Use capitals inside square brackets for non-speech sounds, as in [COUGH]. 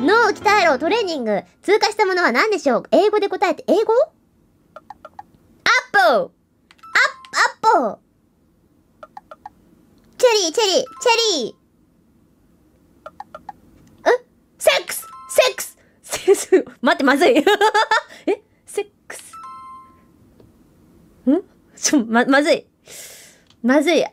脳を鍛えろトレーニング通過したものは何でしょう英語で答えて、英語アップアップアップチェリーチェリーチェリーえセックスセックスセックス待って、まずい [LAUGHS] えセックスんちょ、ま、まずい。まずい。